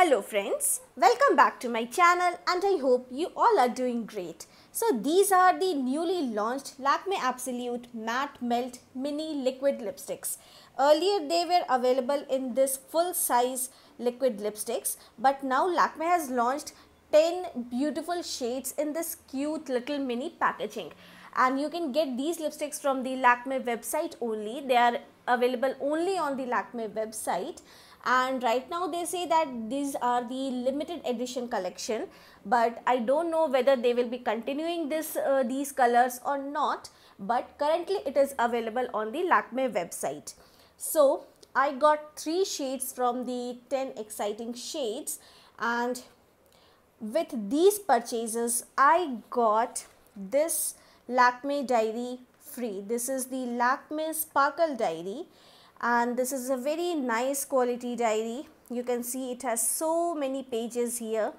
Hello friends, welcome back to my channel and I hope you all are doing great. So these are the newly launched Lakme Absolute Matte Melt Mini Liquid Lipsticks. Earlier they were available in this full size liquid lipsticks but now Lakme has launched 10 beautiful shades in this cute little mini packaging and you can get these lipsticks from the Lakme website only. They are available only on the Lakme website and right now they say that these are the limited edition collection but I don't know whether they will be continuing this uh, these colors or not but currently it is available on the Lakme website. So I got three shades from the 10 exciting shades and with these purchases I got this Lakme diary free. This is the Lakme sparkle diary and this is a very nice quality diary you can see it has so many pages here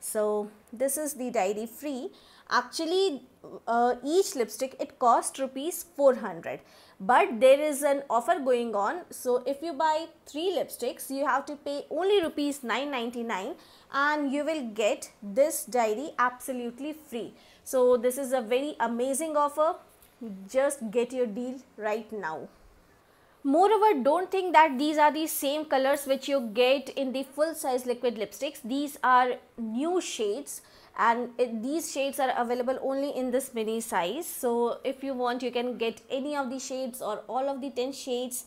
so this is the diary free actually uh, each lipstick it cost rupees 400 but there is an offer going on so if you buy three lipsticks you have to pay only rupees 999 and you will get this diary absolutely free so this is a very amazing offer just get your deal right now Moreover, don't think that these are the same colors which you get in the full size liquid lipsticks. These are new shades and it, these shades are available only in this mini size. So if you want, you can get any of the shades or all of the 10 shades.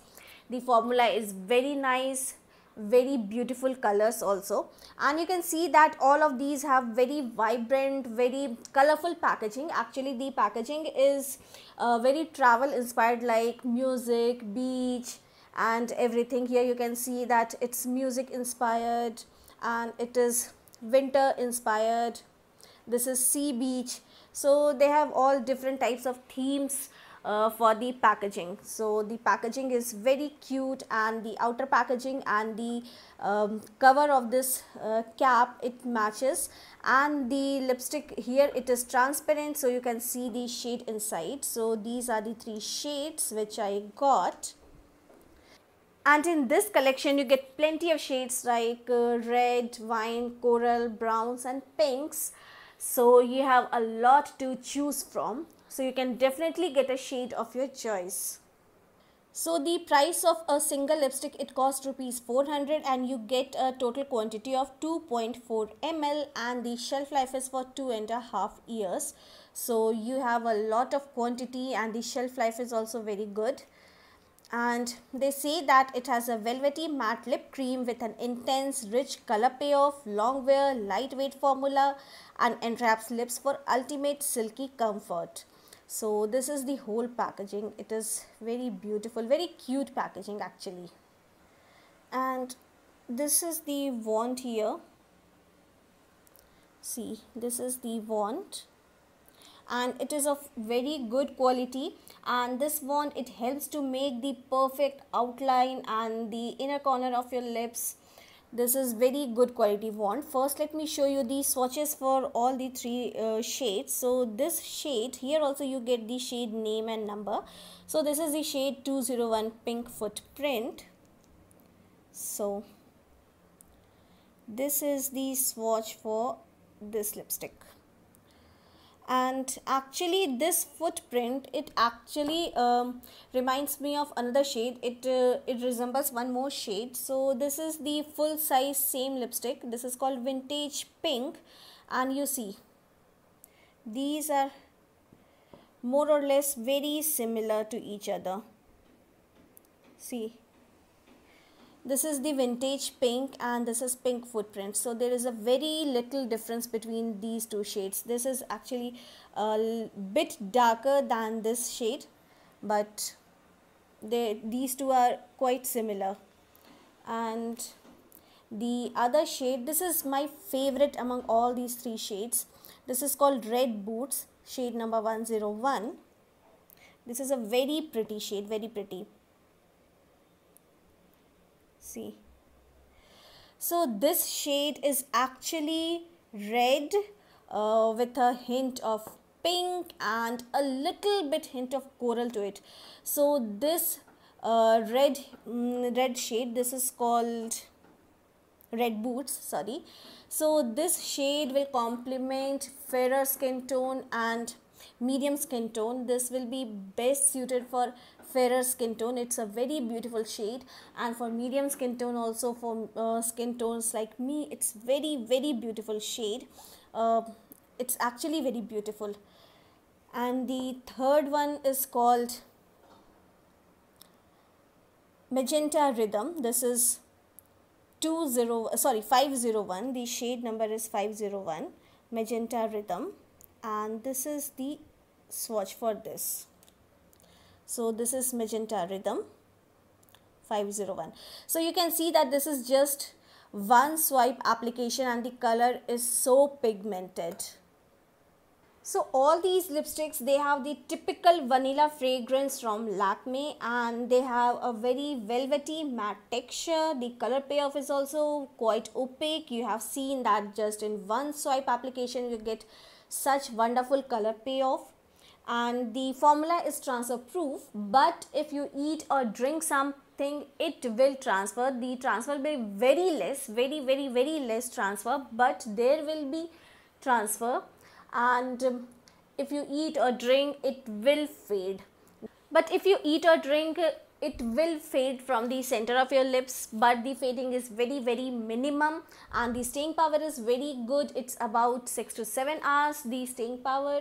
The formula is very nice very beautiful colors also and you can see that all of these have very vibrant very colorful packaging actually the packaging is uh, very travel inspired like music beach and everything here you can see that it's music inspired and it is winter inspired this is sea beach so they have all different types of themes uh, for the packaging. So the packaging is very cute and the outer packaging and the um, cover of this uh, cap it matches and the lipstick here it is transparent so you can see the shade inside. So these are the three shades which I got and in this collection you get plenty of shades like uh, red wine coral browns and pinks so you have a lot to choose from so you can definitely get a shade of your choice. So the price of a single lipstick it costs rupees 400 and you get a total quantity of 2.4 ml and the shelf life is for two and a half years. So you have a lot of quantity and the shelf life is also very good. And they say that it has a velvety matte lip cream with an intense rich color payoff, long wear, lightweight formula and entraps lips for ultimate silky comfort so this is the whole packaging it is very beautiful very cute packaging actually and this is the wand here see this is the wand and it is of very good quality and this wand it helps to make the perfect outline and the inner corner of your lips this is very good quality wand first let me show you the swatches for all the three uh, shades so this shade here also you get the shade name and number so this is the shade 201 pink footprint so this is the swatch for this lipstick and actually this footprint it actually um, reminds me of another shade it uh, it resembles one more shade so this is the full size same lipstick this is called vintage pink and you see these are more or less very similar to each other see this is the vintage pink and this is pink footprint so there is a very little difference between these two shades this is actually a bit darker than this shade but they these two are quite similar and the other shade this is my favorite among all these three shades this is called red boots shade number 101 this is a very pretty shade very pretty see so this shade is actually red uh, with a hint of pink and a little bit hint of coral to it so this uh, red mm, red shade this is called red boots sorry so this shade will complement fairer skin tone and medium skin tone this will be best suited for fairer skin tone it's a very beautiful shade and for medium skin tone also for uh, skin tones like me it's very very beautiful shade uh, it's actually very beautiful and the third one is called magenta rhythm this is 20 sorry 501 the shade number is 501 magenta rhythm and this is the swatch for this so this is magenta rhythm 501. So you can see that this is just one swipe application and the color is so pigmented. So all these lipsticks, they have the typical vanilla fragrance from Lakme and they have a very velvety matte texture. The color payoff is also quite opaque. You have seen that just in one swipe application, you get such wonderful color payoff and the formula is transfer proof but if you eat or drink something it will transfer the transfer will be very less very very very less transfer but there will be transfer and um, if you eat or drink it will fade but if you eat or drink it will fade from the center of your lips but the fading is very very minimum and the staying power is very good it's about 6 to 7 hours the staying power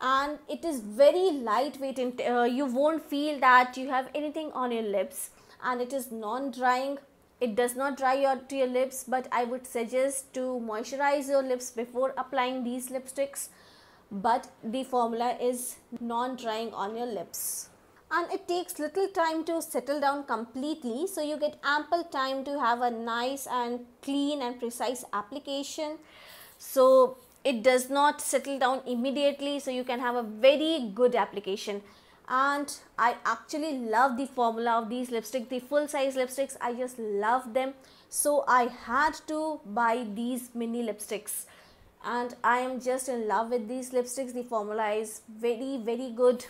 and it is very lightweight and uh, you won't feel that you have anything on your lips and it is non-drying it does not dry your to your lips but i would suggest to moisturize your lips before applying these lipsticks but the formula is non-drying on your lips and it takes little time to settle down completely so you get ample time to have a nice and clean and precise application so it does not settle down immediately so you can have a very good application and I actually love the formula of these lipstick the full size lipsticks I just love them so I had to buy these mini lipsticks and I am just in love with these lipsticks the formula is very very good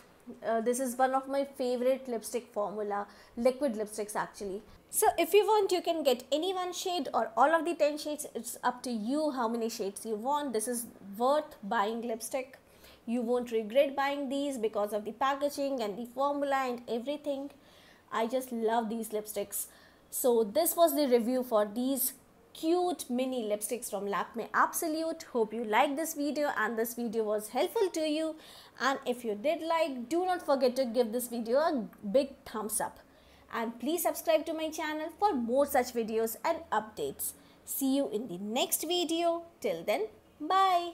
uh, this is one of my favorite lipstick formula liquid lipsticks actually so if you want you can get any one shade or all of the 10 shades it's up to you how many shades you want this is worth buying lipstick you won't regret buying these because of the packaging and the formula and everything i just love these lipsticks so this was the review for these cute mini lipsticks from Lakme Absolute. Hope you liked this video and this video was helpful to you. And if you did like, do not forget to give this video a big thumbs up. And please subscribe to my channel for more such videos and updates. See you in the next video. Till then, bye.